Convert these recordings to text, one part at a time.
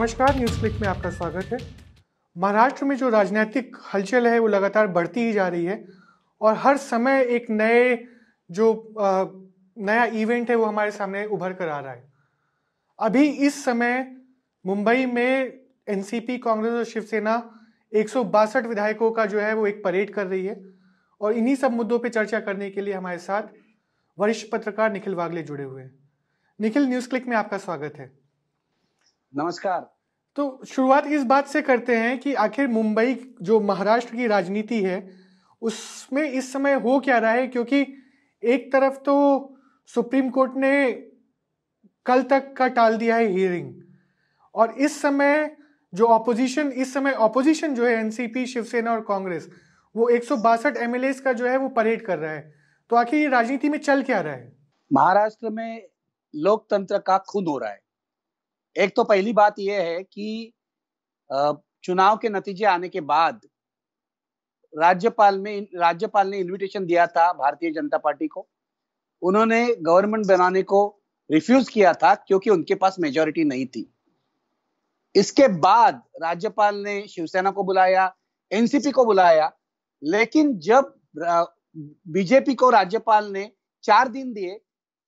नमस्कार news click में आपका स्वागत है महाराष्ट्र में जो राजनीतिक हलचल है वो लगातार बढ़ती ही जा रही है और हर समय एक नए जो नया इवेंट है वो हमारे सामने उभर कर आ रहा है अभी इस समय मुंबई में एनसीपी कांग्रेस और शिवसेना एक विधायकों का जो है वो एक परेड कर रही है और इन्हीं सब मुद्दों पर चर्चा करने के लिए हमारे साथ वरिष्ठ पत्रकार निखिल वागले जुड़े हुए हैं निखिल न्यूज क्लिक में आपका स्वागत है नमस्कार तो शुरुआत इस बात से करते हैं कि आखिर मुंबई जो महाराष्ट्र की राजनीति है उसमें इस समय हो क्या रहा है क्योंकि एक तरफ तो सुप्रीम कोर्ट ने कल तक का टाल दिया है हियरिंग और इस समय जो ऑपोजिशन इस समय ऑपोजिशन जो है एनसीपी शिवसेना और कांग्रेस वो एक सौ का जो है वो परेड कर रहा है तो आखिर ये राजनीति में चल क्या रहा है महाराष्ट्र में लोकतंत्र का खून हो रहा है एक तो पहली बात यह है कि चुनाव के नतीजे आने के बाद राज्यपाल में राज्यपाल ने इनविटेशन दिया था भारतीय जनता पार्टी को उन्होंने गवर्नमेंट बनाने को रिफ्यूज किया था क्योंकि उनके पास मेजोरिटी नहीं थी इसके बाद राज्यपाल ने शिवसेना को बुलाया एनसीपी को बुलाया लेकिन जब बीजेपी को राज्यपाल ने चार दिन दिए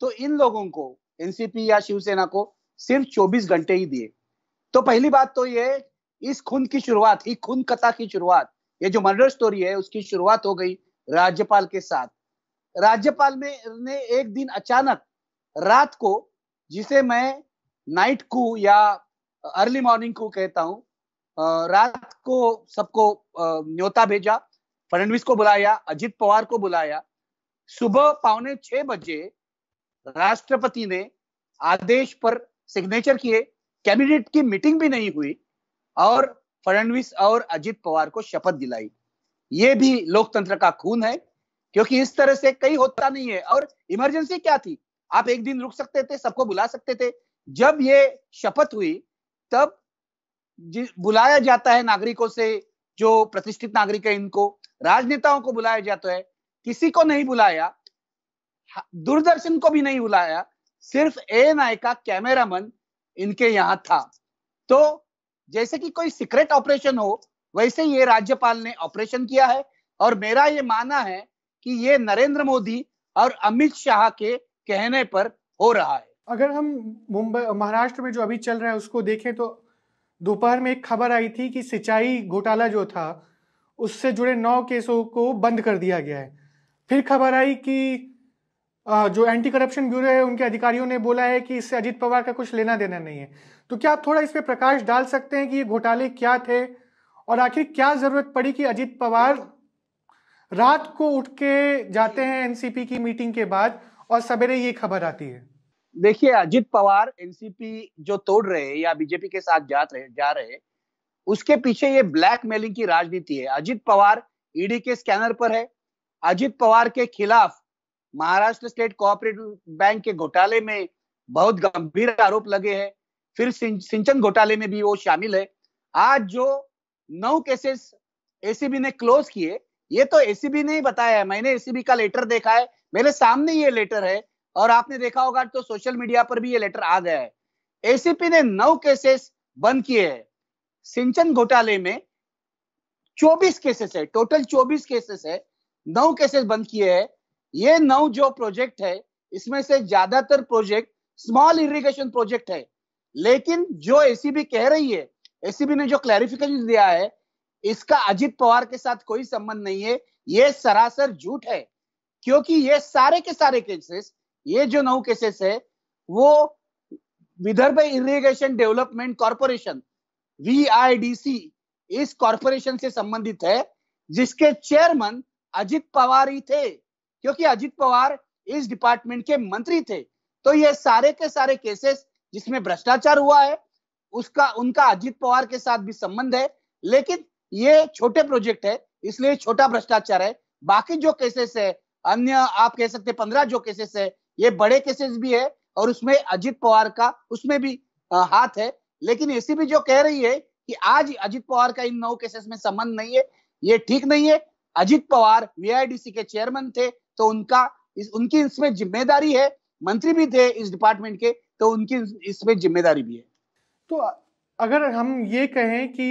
तो इन लोगों को एनसीपी या शिवसेना को सिर्फ 24 घंटे ही दिए तो पहली बात तो ये इस खून की शुरुआत ही खून कथा की शुरुआत ये जो मर्डर स्टोरी है उसकी शुरुआत हो गई राज्यपाल के साथ राज्यपाल में ने एक दिन अचानक रात को जिसे मैं नाइट कू या अर्ली मॉर्निंग को कहता हूँ रात को सबको न्योता भेजा फडणवीस को बुलाया अजित पवार को बुलाया सुबह पौने छह बजे राष्ट्रपति ने आदेश पर सिग्नेचर किए कैबिनेट की मीटिंग भी नहीं हुई और फडणवीस और अजीत पवार को शपथ दिलाई ये भी लोकतंत्र का खून है क्योंकि इस तरह से कई होता नहीं है और इमरजेंसी क्या थी आप एक दिन रुक सकते थे सबको बुला सकते थे जब ये शपथ हुई तब बुलाया जाता है नागरिकों से जो प्रतिष्ठित नागरिक है इनको राजनेताओं को बुलाया जाता है किसी को नहीं बुलाया दूरदर्शन को भी नहीं बुलाया सिर्फ ए आई का कैमरामैन इनके यहाँ था तो जैसे कि कोई सीक्रेट ऑपरेशन हो वैसे ये राज्यपाल ने ऑपरेशन किया है और मेरा ये मानना है कि ये नरेंद्र मोदी और अमित शाह के कहने पर हो रहा है अगर हम मुंबई महाराष्ट्र में जो अभी चल रहा है उसको देखें तो दोपहर में एक खबर आई थी कि सिंचाई घोटाला जो था उससे जुड़े नौ केसों को बंद कर दिया गया है फिर खबर आई कि जो एंटी करप्शन ब्यूरो है उनके अधिकारियों ने बोला है कि इससे अजीत पवार का कुछ लेना देना नहीं है तो क्या आप थोड़ा इस पर प्रकाश डाल सकते हैं कि ये घोटाले क्या थे और आखिर क्या जरूरत पड़ी कि अजित पवार रात को उठ के जाते हैं एनसीपी की मीटिंग के बाद और सवेरे ये खबर आती है देखिए अजित पवार एनसीपी जो तोड़ रहे या बीजेपी के साथ जा रहे जा रहे उसके पीछे ये ब्लैकमेलिंग की राजनीति है अजित पवार ईडी e के स्कैनर पर है अजित पवार के खिलाफ महाराष्ट्र स्टेट कोऑपरेटिव बैंक के घोटाले में बहुत गंभीर आरोप लगे हैं फिर सिंचन घोटाले में भी वो शामिल है आज जो नौ केसेस एसीबी ने क्लोज किए ये तो एसीबी ने ही बताया है मैंने एसीबी का लेटर देखा है मेरे सामने ये लेटर है और आपने देखा होगा तो सोशल मीडिया पर भी ये लेटर आ गया है एसीपी ने नौ केसेस बंद किए हैं सिंचन घोटाले में 24 केसेस है टोटल 24 केसेस है नौ केसेस बंद किए हैं ये नौ जो प्रोजेक्ट है इसमें से ज्यादातर प्रोजेक्ट स्मॉल इरिगेशन प्रोजेक्ट है लेकिन जो एसीबी कह रही है एसीबी ने जो क्लैरिफिकेशन दिया है इसका अजित पवार के साथ कोई संबंध नहीं है ये सरासर झूठ है क्योंकि ये सारे के सारे केसेस ये जो नौ केसेस है वो Vidarbha irrigation development corporation VIDC इस कॉरपोरेशन से संबंधित है जिसके चेयरमैन अजित पवार ही थे क्योंकि अजित पवार इस डिपार्टमेंट के मंत्री थे तो ये सारे के सारे केसेस जिसमें भ्रष्टाचार हुआ है उसका उनका अजित पवार के साथ भी संबंध है लेकिन ये छोटे प्रोजेक्ट है इसलिए छोटा भ्रष्टाचार है बाकी जो केसेस है अन्य आप कह सकते पंद्रह जो केसेस है ये बड़े केसेस भी है और उसमें अजित पवार का उसमें भी आ, हाथ है लेकिन ऐसी भी जो कह रही है कि आज अजित पवार का इन नौ केसेस में संबंध नहीं है ये ठीक नहीं है अजित पवार वीआईडीसी के चेयरमैन थे तो उनका इस उनकी इसमें जिम्मेदारी है मंत्री भी थे इस डिपार्टमेंट के तो उनकी इसमें जिम्मेदारी भी है तो अगर हम ये कहें कि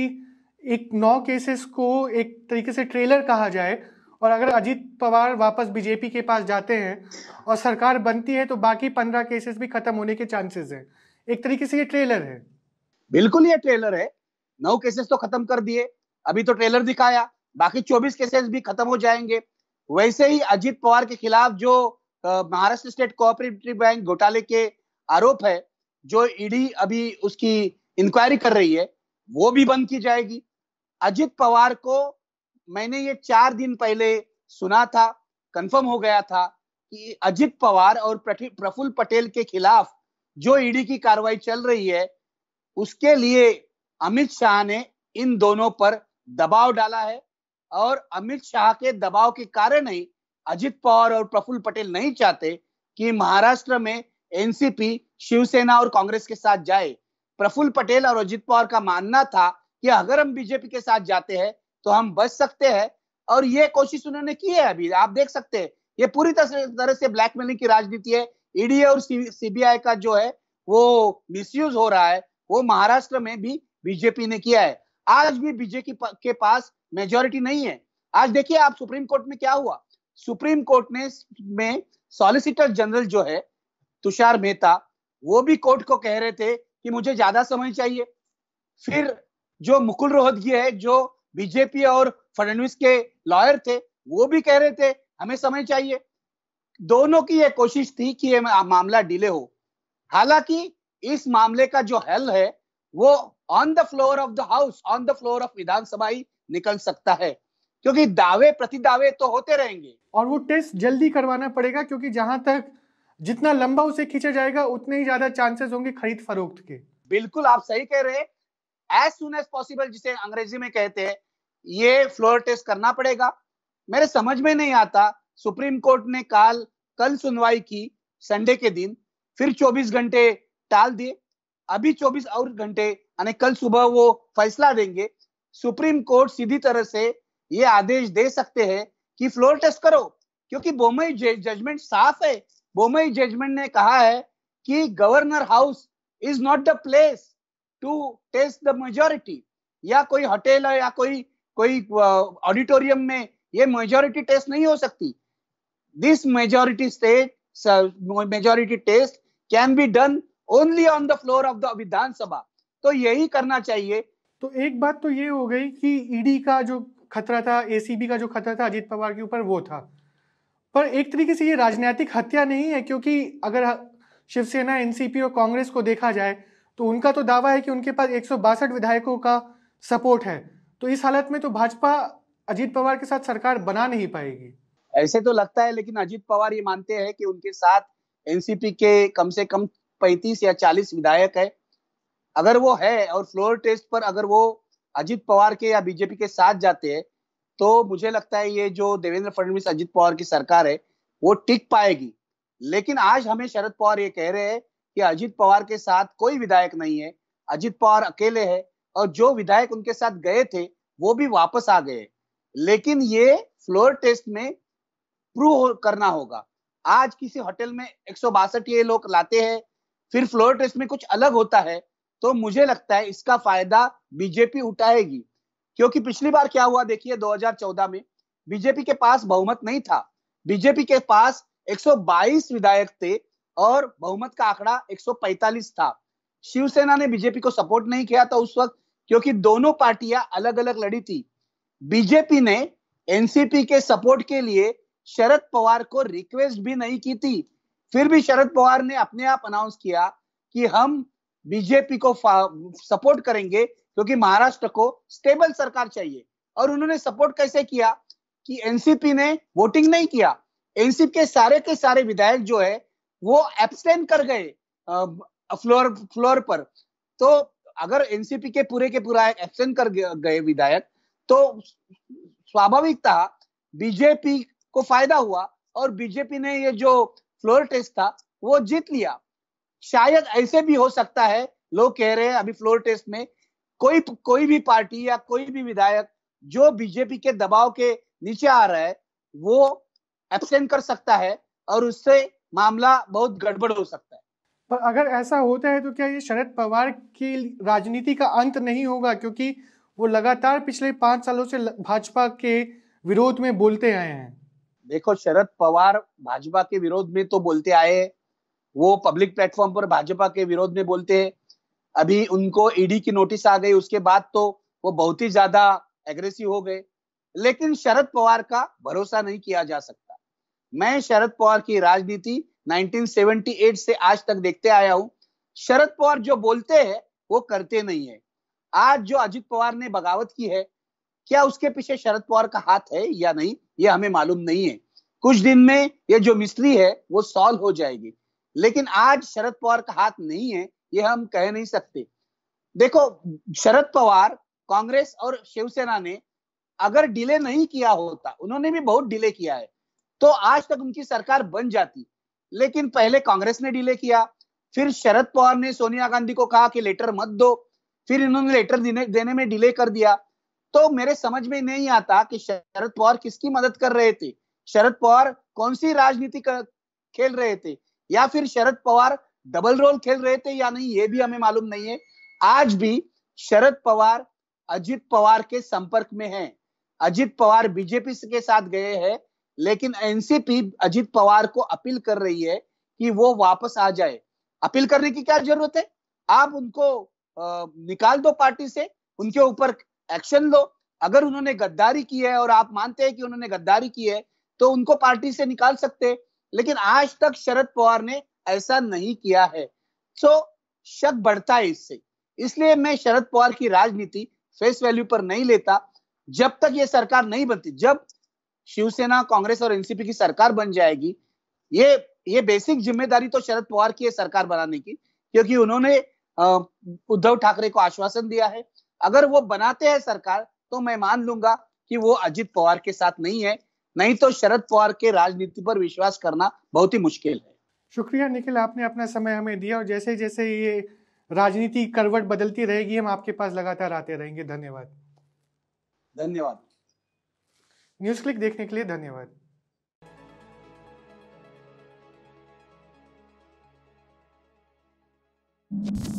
एक नौ केसेस को एक तरीके से ट्रेलर कहा जाए और अगर अजीत पवार वापस बीजेपी के पास जाते हैं और सरकार बनती है तो बाकी पंद्रह केसेस भी खत्म होने के चांसेस हैं एक तरीके से ये ट्रेलर है बिल्कुल ये ट्रेलर है नौ केसेस तो खत्म कर दिए अभी तो ट्रेलर दिखाया बाकी चौबीस केसेस भी खत्म हो जाएंगे वैसे ही अजीत पवार के खिलाफ जो महाराष्ट्र स्टेट कोऑपरेटिव बैंक घोटाले के आरोप है जो ईडी अभी उसकी इंक्वायरी कर रही है वो भी बंद की जाएगी अजित पवार को मैंने ये चार दिन पहले सुना था कंफर्म हो गया था कि अजित पवार और प्रफुल्ल पटेल के खिलाफ जो ईडी की कार्रवाई चल रही है उसके लिए अमित शाह ने इन दोनों पर दबाव डाला है और अमित शाह के दबाव के कारण ही अजित पवार और प्रफुल्ल पटेल नहीं चाहते कि महाराष्ट्र में एनसीपी शिवसेना और कांग्रेस के साथ जाए प्रफुल्ल पटेल और अजित पवार का मानना था कि अगर हम बीजेपी के साथ जाते हैं तो हम बच सकते हैं और ये कोशिश उन्होंने की है अभी आप देख सकते हैं ये पूरी तरह से ब्लैकमेलिंग की राजनीति है ईडी और सीबीआई का जो है वो मिसयूज हो रहा है वो महाराष्ट्र में भी बीजेपी ने किया है आज भी बीजेपी के पास मेजोरिटी नहीं है आज देखिए आप सुप्रीम कोर्ट में क्या हुआ सुप्रीम कोर्ट ने में सॉलिसिटर जनरल जो है तुषार मेहता वो भी कोर्ट को कह रहे थे कि मुझे ज्यादा समय चाहिए फिर जो मुकुल रोहतगी है जो बीजेपी और फडणवीस के लॉयर थे वो भी कह रहे थे हमें समय चाहिए दोनों की यह कोशिश थी कि ये मामला डिले हो हालांकि इस मामले का जो हल है वो on the floor of the house on the floor of Vidhan Sabha निकल सकता है क्योंकि दावे प्रति दावे तो होते रहेंगे और वो टेस्ट जल्दी करवाना पड़ेगा क्योंकि जहां तक जितना लंबा उसे खींचा जाएगा उतने ही ज्यादा चांसेस होंगे खरीद फरोख्त के बिल्कुल आप सही कह रहे हैं एज सुन एज पॉसिबल जिसे अंग्रेजी में कहते हैं ये फ्लोर टेस्ट करना पड़ेगा मेरे समझ में नहीं आता सुप्रीम कोर्ट ने काल कल सुनवाई की संडे के दिन फिर 24 घंटे टाल दिए अभी 24 और घंटे यानी कल सुबह वो फैसला देंगे सुप्रीम कोर्ट सीधी तरह से ये आदेश दे सकते हैं कि फ्लोर टेस्ट करो क्योंकि बोमई जजमेंट साफ है बोमई जजमेंट ने कहा है कि governor house is not the place to test the majority या कोई होटल या कोई कोई ऑडिटोरियम में ये मेजोरिटी टेस्ट नहीं हो सकती this majority state majority test can be done only on the floor of the Vidhan Sabha तो यही करना चाहिए तो एक बात तो ये हो गई कि ईडी e का जो खतरा था एसीबी का जो खतरा था अजीत पवार के ऊपर वो था पर एक तरीके से ये राजनीतिक हत्या नहीं है क्योंकि अगर शिवसेना एनसीपी और कांग्रेस को देखा जाए तो उनका तो दावा है कि उनके पास एक विधायकों का सपोर्ट है तो इस हालत में तो भाजपा अजीत पवार के साथ सरकार बना नहीं पाएगी ऐसे तो लगता है लेकिन अजीत पवार ये मानते हैं कि उनके साथ एनसीपी के कम से कम पैंतीस या चालीस विधायक है अगर वो है और फ्लोर टेस्ट पर अगर वो अजित पवार के या बीजेपी के साथ जाते हैं तो मुझे लगता है ये जो देवेंद्र फडणवीस अजित पवार की सरकार है वो टिक पाएगी लेकिन आज हमें शरद पवार ये कह रहे हैं कि अजित पवार के साथ कोई विधायक नहीं है अजित पवार अकेले है और जो विधायक उनके साथ गए थे वो भी वापस आ गए लेकिन ये फ्लोर टेस्ट में प्रूव करना होगा आज किसी होटल में एक ये लोग लाते हैं फिर फ्लोर टेस्ट में कुछ अलग होता है तो मुझे लगता है इसका फायदा बीजेपी उठाएगी क्योंकि पिछली बार क्या हुआ देखिए 2014 में बीजेपी के पास बहुमत नहीं था बीजेपी के पास 122 विधायक थे और बहुमत का आंकड़ा 145 था शिवसेना ने बीजेपी को सपोर्ट नहीं किया था उस वक्त क्योंकि दोनों पार्टियां अलग अलग लड़ी थी बीजेपी ने एनसीपी के सपोर्ट के लिए शरद पवार को रिक्वेस्ट भी नहीं की थी फिर भी शरद पवार ने अपने आप अनाउंस किया कि हम बीजेपी को सपोर्ट करेंगे क्योंकि महाराष्ट्र को स्टेबल सरकार चाहिए और उन्होंने सपोर्ट कैसे किया कि एनसीपी ने वोटिंग नहीं किया एनसीपी के सारे के सारे विधायक जो है वो एब्सटेन कर गए फ्लोर फ्लोर पर तो अगर एनसीपी के पूरे के पूरा एब्सटेन कर गए विधायक तो स्वाभाविकता बीजेपी को फायदा हुआ और बीजेपी ने ये जो फ्लोर टेस्ट था वो जीत लिया शायद ऐसे भी हो सकता है लोग कह रहे हैं अभी फ्लोर टेस्ट में कोई कोई भी पार्टी या कोई भी विधायक जो बीजेपी के दबाव के नीचे आ रहा है वो एब्सेंट कर सकता है और उससे मामला बहुत गड़बड़ हो सकता है पर अगर ऐसा होता है तो क्या ये शरद पवार की राजनीति का अंत नहीं होगा क्योंकि वो लगातार पिछले पांच सालों से भाजपा के विरोध में बोलते आए हैं देखो शरद पवार भाजपा के विरोध में तो बोलते आए वो पब्लिक प्लेटफॉर्म पर भाजपा के विरोध में बोलते हैं अभी उनको ईडी e की नोटिस आ गई उसके बाद तो वो बहुत ही ज्यादा एग्रेसिव हो गए लेकिन शरद पवार का भरोसा नहीं किया जा सकता मैं शरद पवार की राजनीति 1978 से आज तक देखते आया हूं शरद पवार जो बोलते हैं वो करते नहीं है आज जो अजित पवार ने बगावत की है क्या उसके पीछे शरद पवार का हाथ है या नहीं ये हमें मालूम नहीं है कुछ दिन में ये जो मिस्ट्री है वो सॉल्व हो जाएगी लेकिन आज शरद पवार का हाथ नहीं है ये हम कह नहीं सकते देखो शरद पवार कांग्रेस और शिवसेना ने अगर डिले नहीं किया होता उन्होंने भी बहुत डिले किया है तो आज तक उनकी सरकार बन जाती लेकिन पहले कांग्रेस ने डिले किया फिर शरद पवार ने सोनिया गांधी को कहा कि लेटर मत दो फिर इन्होंने लेटर देने, देने में डिले कर दिया तो मेरे समझ में नहीं आता कि शरद पवार किसकी मदद कर रहे थे शरद पवार कौन सी राजनीति खेल रहे थे या फिर शरद पवार डबल रोल खेल रहे थे या नहीं ये भी हमें मालूम नहीं है आज भी शरद पवार अजित पवार के संपर्क में हैं अजित पवार बीजेपी के साथ गए हैं लेकिन एनसीपी अजित पवार को अपील कर रही है कि वो वापस आ जाए अपील करने की क्या जरूरत है आप उनको निकाल दो पार्टी से उनके ऊपर एक्शन लो अगर उन्होंने गद्दारी की है और आप मानते हैं कि उन्होंने गद्दारी की है तो उनको पार्टी से निकाल सकते लेकिन आज तक शरद पवार ने ऐसा नहीं किया है सो so, शक बढ़ता है इससे इसलिए मैं शरद पवार की राजनीति फेस वैल्यू पर नहीं लेता जब तक ये सरकार नहीं बनती जब शिवसेना कांग्रेस और एनसीपी की सरकार बन जाएगी ये ये बेसिक जिम्मेदारी तो शरद पवार की है सरकार बनाने की क्योंकि उन्होंने उद्धव ठाकरे को आश्वासन दिया है अगर वो बनाते हैं सरकार तो मैं मान लूंगा कि वो अजित पवार के साथ नहीं है नहीं तो शरद पवार के राजनीति पर विश्वास करना बहुत ही मुश्किल है शुक्रिया निखिल आपने अपना समय हमें दिया और जैसे जैसे ये राजनीति करवट बदलती रहेगी हम आपके पास लगातार आते रहेंगे धन्यवाद धन्यवाद न्यूज क्लिक देखने के लिए धन्यवाद you